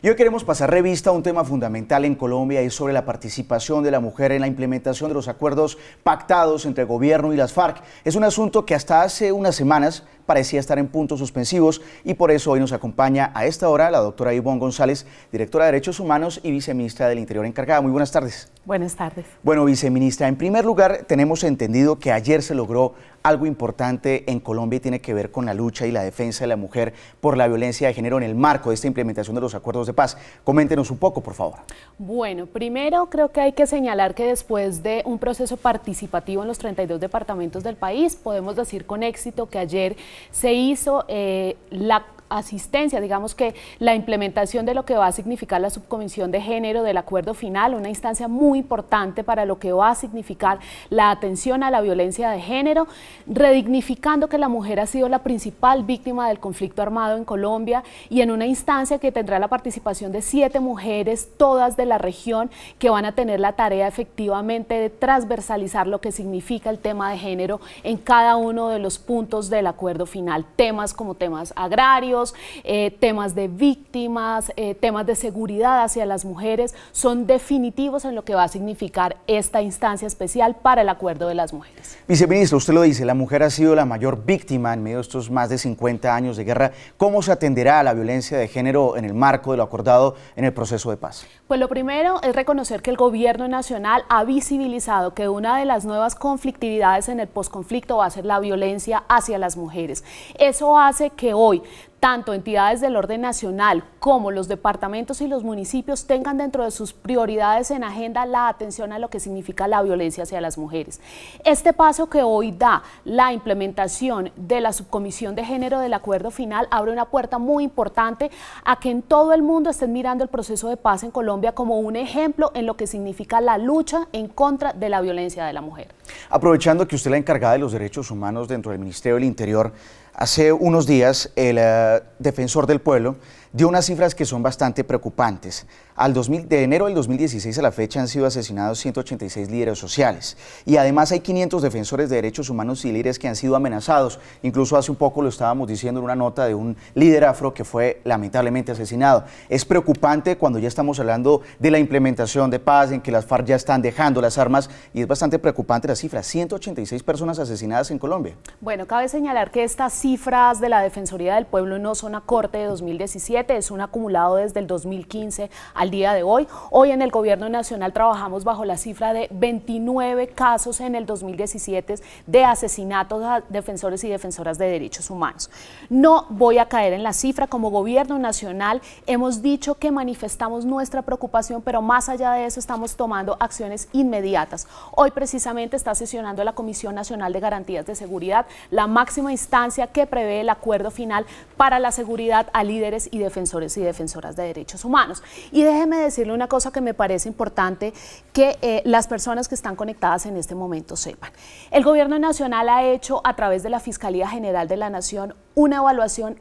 Y hoy queremos pasar revista a un tema fundamental en Colombia y sobre la participación de la mujer en la implementación de los acuerdos pactados entre el gobierno y las FARC. Es un asunto que hasta hace unas semanas parecía estar en puntos suspensivos y por eso hoy nos acompaña a esta hora la doctora Ivonne González, directora de Derechos Humanos y viceministra del Interior encargada. Muy buenas tardes. Buenas tardes. Bueno, viceministra, en primer lugar, tenemos entendido que ayer se logró algo importante en Colombia y tiene que ver con la lucha y la defensa de la mujer por la violencia de género en el marco de esta implementación de los acuerdos de paz. Coméntenos un poco, por favor. Bueno, primero creo que hay que señalar que después de un proceso participativo en los 32 departamentos del país, podemos decir con éxito que ayer se hizo eh, la asistencia, digamos que la implementación de lo que va a significar la subcomisión de género del acuerdo final, una instancia muy importante para lo que va a significar la atención a la violencia de género, redignificando que la mujer ha sido la principal víctima del conflicto armado en Colombia y en una instancia que tendrá la participación de siete mujeres, todas de la región, que van a tener la tarea efectivamente de transversalizar lo que significa el tema de género en cada uno de los puntos del acuerdo final, temas como temas agrarios, eh, temas de víctimas, eh, temas de seguridad hacia las mujeres, son definitivos en lo que va a significar esta instancia especial para el acuerdo de las mujeres. Viceministro, usted lo dice, la mujer ha sido la mayor víctima en medio de estos más de 50 años de guerra. ¿Cómo se atenderá a la violencia de género en el marco de lo acordado en el proceso de paz? Pues lo primero es reconocer que el gobierno nacional ha visibilizado que una de las nuevas conflictividades en el posconflicto va a ser la violencia hacia las mujeres. Eso hace que hoy tanto entidades del orden nacional como los departamentos y los municipios tengan dentro de sus prioridades en agenda la atención a lo que significa la violencia hacia las mujeres. Este paso que hoy da la implementación de la subcomisión de género del acuerdo final abre una puerta muy importante a que en todo el mundo estén mirando el proceso de paz en Colombia como un ejemplo en lo que significa la lucha en contra de la violencia de la mujer. Aprovechando que usted es la encargada de los derechos humanos dentro del Ministerio del Interior, hace unos días el eh, defensor del pueblo dio unas cifras que son bastante preocupantes. Al 2000, de enero del 2016 a la fecha han sido asesinados 186 líderes sociales y además hay 500 defensores de derechos humanos y líderes que han sido amenazados. Incluso hace un poco lo estábamos diciendo en una nota de un líder afro que fue lamentablemente asesinado. Es preocupante cuando ya estamos hablando de la implementación de paz, en que las FARC ya están dejando las armas y es bastante preocupante la cifra, 186 personas asesinadas en Colombia. Bueno, cabe señalar que estas cifras de la Defensoría del Pueblo no son a corte de 2017 es un acumulado desde el 2015 al día de hoy. Hoy en el Gobierno Nacional trabajamos bajo la cifra de 29 casos en el 2017 de asesinatos a defensores y defensoras de derechos humanos. No voy a caer en la cifra, como Gobierno Nacional hemos dicho que manifestamos nuestra preocupación, pero más allá de eso estamos tomando acciones inmediatas. Hoy precisamente está sesionando la Comisión Nacional de Garantías de Seguridad, la máxima instancia que prevé el acuerdo final para la seguridad a líderes y defensores defensores y defensoras de derechos humanos. Y déjeme decirle una cosa que me parece importante que eh, las personas que están conectadas en este momento sepan. El Gobierno Nacional ha hecho a través de la Fiscalía General de la Nación una evaluación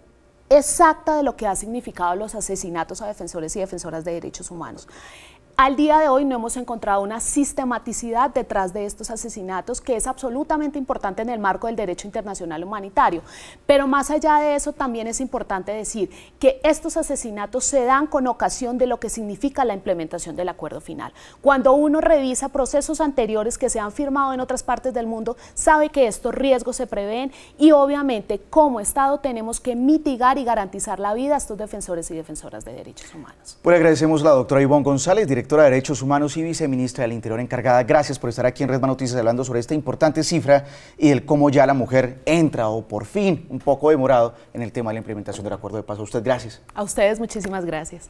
exacta de lo que ha significado los asesinatos a defensores y defensoras de derechos humanos. Al día de hoy no hemos encontrado una sistematicidad detrás de estos asesinatos que es absolutamente importante en el marco del derecho internacional humanitario. Pero más allá de eso también es importante decir que estos asesinatos se dan con ocasión de lo que significa la implementación del acuerdo final. Cuando uno revisa procesos anteriores que se han firmado en otras partes del mundo, sabe que estos riesgos se prevén y obviamente como Estado tenemos que mitigar y garantizar la vida a estos defensores y defensoras de derechos humanos. Pues la Ivonne González, directora de Derechos Humanos y viceministra del Interior encargada. Gracias por estar aquí en Redma Noticias hablando sobre esta importante cifra y el cómo ya la mujer entra o por fin, un poco demorado, en el tema de la implementación del acuerdo de paz. A usted, gracias. A ustedes, muchísimas gracias.